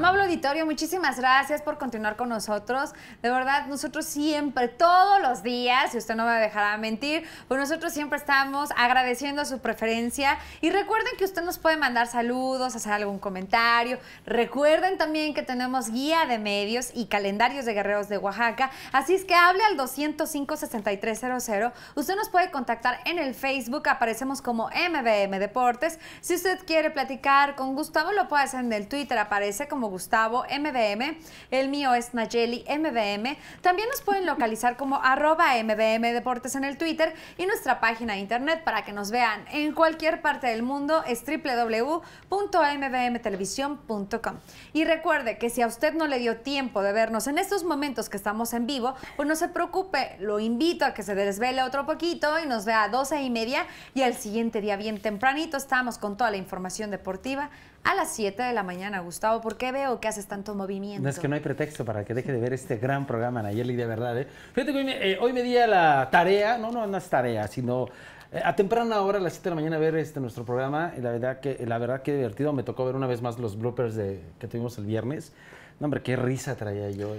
Amable auditorio, muchísimas gracias por continuar con nosotros. De verdad, nosotros siempre, todos los días, si usted no me dejará mentir, pues nosotros siempre estamos agradeciendo su preferencia. Y recuerden que usted nos puede mandar saludos, hacer algún comentario. Recuerden también que tenemos guía de medios y calendarios de guerreros de Oaxaca. Así es que hable al 205-6300. Usted nos puede contactar en el Facebook, aparecemos como MBM Deportes. Si usted quiere platicar con Gustavo, lo puede hacer en el Twitter, aparece como Gustavo MBM. El mío es Nayeli MBM. También nos pueden localizar como arroba MBM Deportes en el Twitter y nuestra página de internet para que nos vean en cualquier parte del mundo es www.mbmtelevisión.com. Y recuerde que si a usted no le dio tiempo de vernos en estos momentos que estamos en vivo, pues no se preocupe, lo invito a que se desvele otro poquito y nos vea a 12 y media y al siguiente día bien tempranito estamos con toda la información deportiva a las 7 de la mañana. Gustavo, ¿por qué veo que haces tanto movimiento? No es que no hay pretexto para que deje de ver este gran programa, Nayeli, de verdad. ¿eh? Fíjate que hoy me, eh, di a la tarea, no, no, no es tarea, sino eh, a temprana hora, a las 7 de la mañana, ver este, nuestro programa. Y la verdad que, la verdad que divertido. Me tocó ver una vez más los bloopers de, que tuvimos el viernes. No, hombre, qué risa traía yo.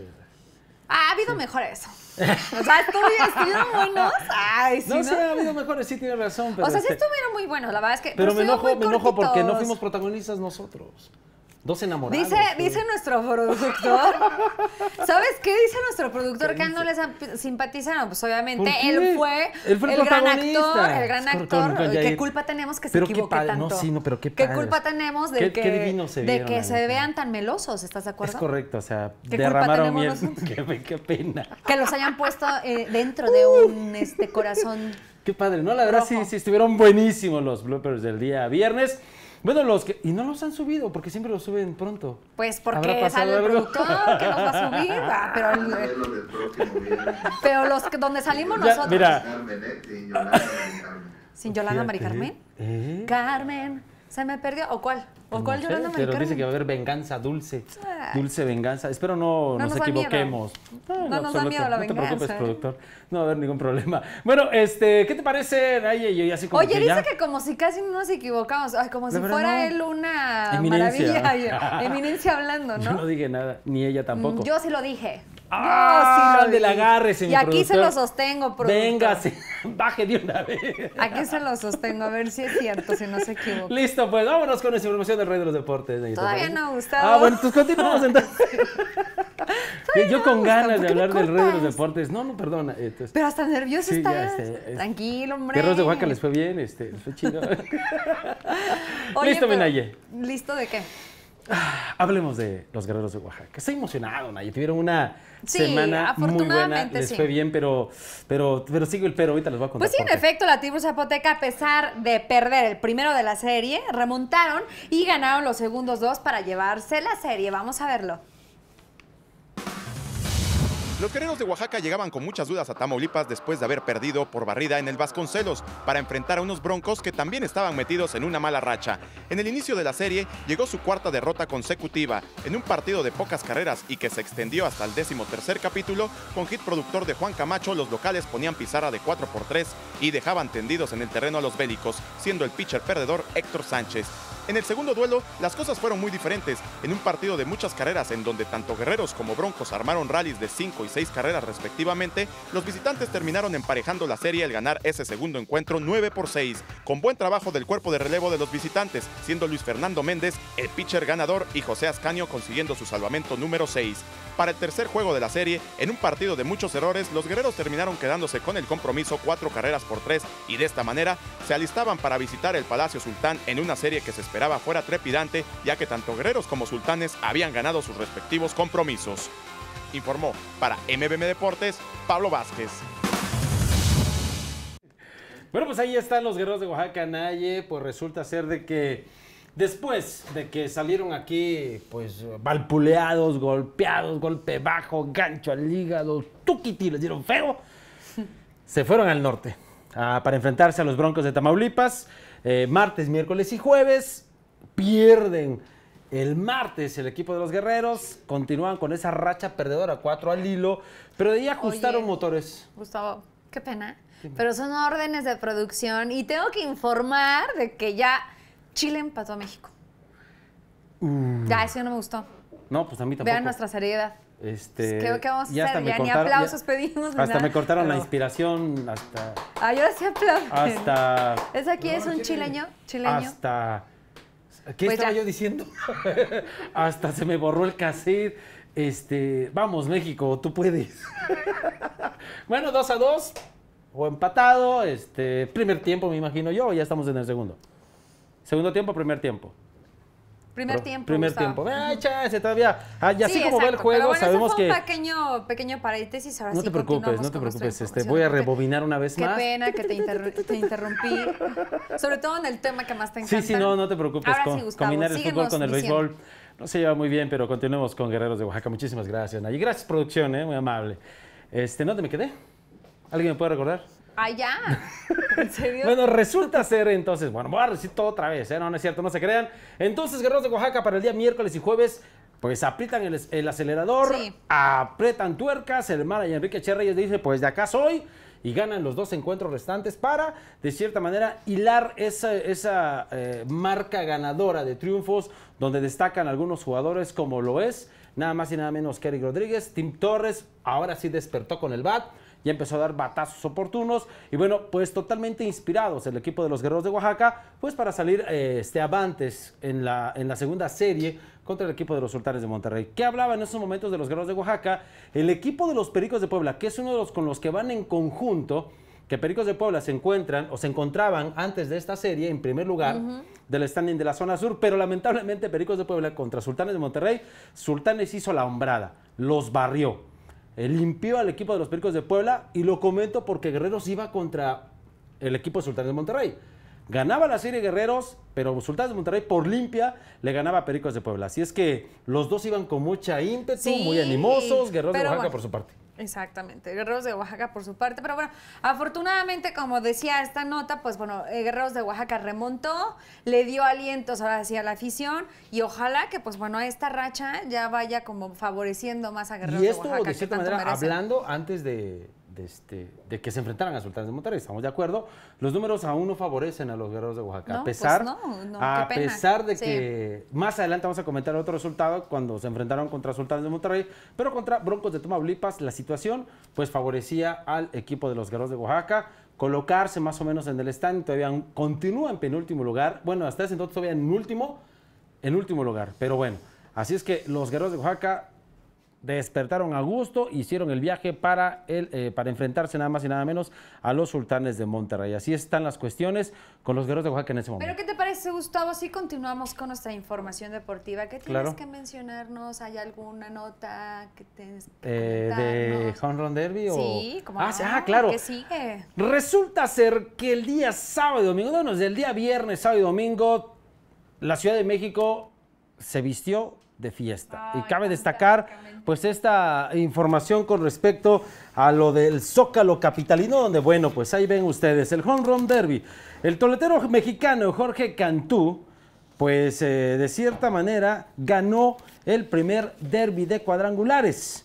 Ha habido mejores. O sea, estuvieron buenos. Ay, sí. no, sí, ha habido mejores, sí tiene razón. o sea, sí este estuvieron muy buenos, la verdad es que. Pero, me enojo, me enojo porque no fuimos protagonistas nosotros. Dos enamorados. Dice, nuestro productor. ¿Sabes qué dice nuestro productor? Que no les simpatizan. pues obviamente él fue, el, gran actor. El gran actor. ¿Qué culpa tenemos que se equivoque tanto? No, sí, no, pero qué, ¿Qué culpa tenemos de que, se, de que se vean tan melosos? ¿Estás de acuerdo? Es correcto, o sea, ¿Qué derramaron miel. qué, pena. Que los hayan puesto eh, dentro de uh. un este, corazón. Qué padre, ¿no? La verdad, sí, sí, estuvieron buenísimos los bloopers del día viernes. Bueno, los que. Y no los han subido, porque siempre los suben pronto. Pues porque sale el productor que los va a subir. pero, ah, pero los que, donde salimos nosotros. Mira. Sin Yolanda Mari Carmen. ¿eh? Carmen se me perdió. ¿O cuál? ¿O pues no cuál sé, Pero dice que va a haber venganza dulce. Ah. Dulce venganza. Espero no, nos, equivoquemos. No, nos da miedo la venganza. No te preocupes, ¿eh? productor. No va a haber ningún problema. Bueno, este, ¿qué te parece? Ay, ay, ay, así como Oye, dice que como si casi no nos equivocamos. como si fuera él una maravilla. Eminencia hablando, ¿no? Yo no dije nada, ni ella tampoco. Mm, yo sí lo dije. Ah, sí lo del agarre, señor. Y aquí se lo sostengo, profe. Venga, baje de una vez. Aquí se lo sostengo, a ver si es cierto, si no se equivoca. Listo, pues vámonos con esa información del Rey de los Deportes. Todavía no ha gustado. Ah, bueno, pues continuamos entonces. Yo con ganas de hablar del Rey de los Deportes. No, no, perdona. Eh, pero hasta nervioso estás. Tranquilo, hombre. Perros de huaca les fue bien, este, fue chido. ¿Listo, Menaye? ¿Listo de qué? hablemos de los guerreros de Oaxaca. Estoy emocionado, Naya, Tuvieron una semana muy buena. Les fue bien, pero, pero, pero sigo el pero. Ahorita les voy a contar. Pues sí, en efecto, la tribu zapoteca, a pesar de perder el primero de la serie, remontaron y ganaron los segundos dos para llevarse la serie. Vamos a verlo. Los guerreros de Oaxaca llegaban con muchas dudas a Tamaulipas después de haber perdido por barrida en el Vasconcelos para enfrentar a unos broncos que también estaban metidos en una mala racha. En el inicio de la serie llegó su cuarta derrota consecutiva en un partido de pocas carreras y que se extendió hasta el décimo tercer capítulo. Con hit productor de Juan Camacho, los locales ponían pizarra de 4 por 3 y dejaban tendidos en el terreno a los bélicos, siendo el pitcher perdedor Héctor Sánchez. En el segundo duelo, las cosas fueron muy diferentes, en un partido de muchas carreras en donde tanto guerreros como broncos armaron rallies de 5 y seis carreras respectivamente, los visitantes terminaron emparejando la serie al ganar ese segundo encuentro 9 por 6, con buen trabajo del cuerpo de relevo de los visitantes, siendo Luis Fernando Méndez el pitcher ganador y José Ascaño consiguiendo su salvamento número 6. Para el tercer juego de la serie, en un partido de muchos errores, los guerreros terminaron quedándose con el compromiso cuatro carreras por tres y de esta manera se alistaban para visitar el Palacio Sultán en una serie que se esperaba fuera trepidante, ya que tanto guerreros como sultanes habían ganado sus respectivos compromisos informó para MBM Deportes Pablo Vázquez. Bueno, pues ahí están los guerreros de Oaxaca, Naye, pues resulta ser de que después de que salieron aquí, pues valpuleados, golpeados, golpe bajo, gancho al hígado, tuquiti, les dieron feo, se fueron al norte para enfrentarse a los Broncos de Tamaulipas, eh, martes, miércoles y jueves, pierden el martes el equipo de los guerreros continúan con esa racha perdedora, cuatro al hilo, pero de ahí ajustaron motores. Gustavo, qué pena. Pero son órdenes de producción y tengo que informar de que ya Chile empató a México. Uh. Ya, eso no me gustó. No, pues a mí tampoco. Vean nuestra seriedad. Este, que vamos a hacer, ya ni aplausos pedimos. Hasta me cortaron la inspiración, hasta... Ah, yo sí aplaudo. Hasta... ¿Es aquí, es un chileño? chileño? Hasta ¿Qué pues estaba yo diciendo? Hasta se me borró el cassette. Este, vamos, México, tú puedes. bueno, dos a dos. O empatado. Este, primer tiempo, me imagino yo, o ya estamos en el segundo. Segundo tiempo, primer tiempo. Primer tiempo. Primer tiempo. Ay, chance, todavía. así ah, como el juego, sabemos un pequeño, pequeño paréntesis. Ahora no te preocupes, no te preocupes. Este, voy a rebobinar una vez más. Qué pena que te, interrumpí. Sobre todo en el tema que más te encanta. Sí, sí, no, no te preocupes. con, combinar el fútbol con el béisbol no se lleva muy bien, pero continuemos con Guerreros de Oaxaca. Muchísimas gracias, Nay. Gracias, producción, eh, muy amable. Este, ¿No te me quedé? ¿Alguien me puede recordar? Allá. Ah, bueno, resulta ser entonces, bueno, voy a decir todo otra vez, ¿eh? no, es cierto, no se crean. Entonces, guerreros de Oaxaca para el día miércoles y jueves pues aprietan el, acelerador, aprietan tuercas, el y Enrique Che les dice, pues de acá soy, y ganan los dos encuentros restantes para, de cierta manera, hilar esa, eh, marca ganadora de triunfos, donde destacan algunos jugadores como lo es, nada más y nada menos Kerry Rodríguez, Tim Torres, ahora sí despertó con el bat, ya empezó a dar batazos oportunos y bueno, pues totalmente inspirados el equipo de los Guerreros de Oaxaca, pues para salir eh, este, avantes en la, en la segunda serie contra el equipo de los Sultanes de Monterrey. ¿Qué hablaba en esos momentos de los Guerreros de Oaxaca? El equipo de los Pericos de Puebla, que es uno de los con los que van en conjunto, que Pericos de Puebla se encuentran o se encontraban antes de esta serie en primer lugar del standing de la zona sur, pero lamentablemente Pericos de Puebla contra Sultanes de Monterrey, Sultanes hizo la hombrada, los barrió limpió al equipo de los Pericos de Puebla y lo comento porque Guerreros iba contra el equipo de Sultanes de Monterrey. Ganaba la serie Guerreros, pero Sultanes de Monterrey por limpia le ganaba a Pericos de Puebla. Así es que los dos iban con mucha ímpetu, muy animosos, Guerreros de Oaxaca por su parte. Exactamente, Guerreros de Oaxaca por su parte, pero bueno, afortunadamente, como decía esta nota, pues bueno, eh, Guerreros de Oaxaca remontó, le dio alientos ahora hacia la afición y ojalá que pues bueno, esta racha ya vaya como favoreciendo más a Guerreros de Oaxaca. Y esto, de cierta manera, hablando antes de, este, de que se enfrentaran a Sultanes de Monterrey. Estamos de acuerdo. Los números aún no favorecen a los guerreros de Oaxaca. a pues pesar, de que más adelante vamos a comentar otro resultado cuando se enfrentaron contra Sultanes de Monterrey, pero contra Broncos de tomaulipas la situación pues favorecía al equipo de los guerreros de Oaxaca colocarse más o menos en el stand, todavía continúan en penúltimo lugar. Bueno, hasta ese entonces todavía en último, en último lugar, pero bueno. Así es que los guerreros de Oaxaca despertaron a gusto, hicieron el viaje para, el, eh, para enfrentarse nada más y nada menos a los sultanes de Monterrey. Así están las cuestiones con los guerreros de Oaxaca en ese momento. Pero ¿qué te parece, Gustavo, si continuamos con nuestra información deportiva? ¿Qué tienes que mencionarnos? ¿Hay alguna nota que tienes eh, ¿De Home Derby? O... Sí, como ah, ah, claro. sigue? Resulta ser que el día sábado y domingo, no, no, el día viernes, sábado y domingo, la Ciudad de México se vistió de fiesta. y cabe destacar pues esta información con respecto a lo del Zócalo Capitalino, donde bueno, pues ahí ven ustedes el Home Run Derby. El toletero mexicano Jorge Cantú, pues eh, de cierta manera ganó el primer derby de cuadrangulares,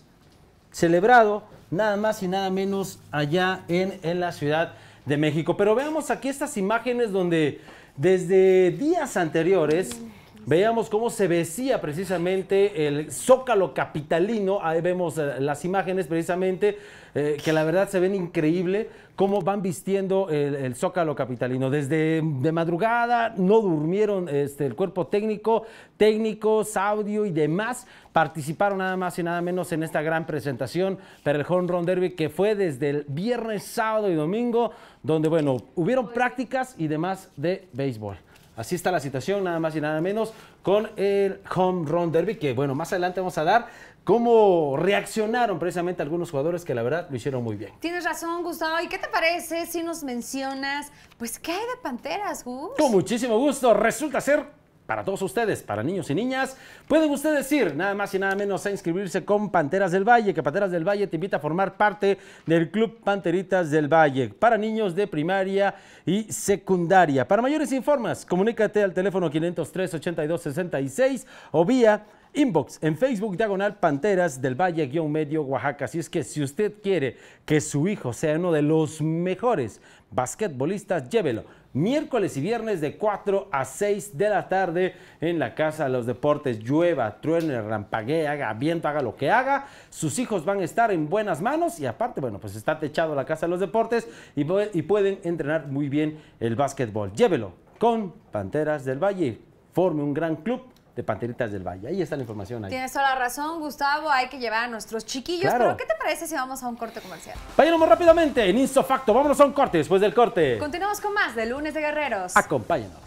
celebrado nada más y nada menos allá en, la Ciudad de México. Pero veamos aquí estas imágenes donde desde días anteriores... Mm veíamos cómo se vestía precisamente el zócalo capitalino. Ahí vemos eh, las imágenes precisamente, eh, que la verdad se ven increíble, cómo van vistiendo el, zócalo capitalino. Desde de madrugada no durmieron este, el cuerpo técnico, técnicos, audio y demás. Participaron nada más y nada menos en esta gran presentación para el Home Derby que fue desde el viernes, sábado y domingo, donde, bueno, hubieron pues prácticas y demás de béisbol. Así está la situación, nada más y nada menos, con el Home Run Derby, que bueno, más adelante vamos a dar cómo reaccionaron precisamente algunos jugadores que la verdad lo hicieron muy bien. Tienes razón, Gustavo. ¿Y qué te parece si nos mencionas, pues, qué hay de Panteras, Gus? Con muchísimo gusto. Resulta ser para todos ustedes, para niños y niñas. Pueden ustedes ir nada más y nada menos a inscribirse con Panteras del Valle, que Panteras del Valle te invita a formar parte del Club Panteritas del Valle para niños de primaria y secundaria. Para mayores informes, comunícate al teléfono 503-8266 o vía inbox en Facebook Diagonal Panteras del Valle Guión Medio Oaxaca. Si es que si usted quiere que su hijo sea uno de los mejores basquetbolistas, llévelo. Miércoles y viernes de 4 a 6 de la tarde en la Casa de los Deportes. Llueva, truene, rampaguee, haga viento, haga lo que haga. Sus hijos van a estar en buenas manos y aparte, bueno, pues está techado la Casa de los Deportes y, y pueden entrenar muy bien el básquetbol. Llévelo con Panteras del Valle. Forme un gran club de Panteritas del Valle. Ahí está la información. Ahí. Tienes toda la razón, Gustavo. Hay que llevar a nuestros chiquillos. Pero ¿qué te parece si vamos a un corte comercial? vayamos rápidamente en Insofacto. Vámonos a un corte después del corte. Continuamos con más de Lunes de Guerreros. Acompáñanos.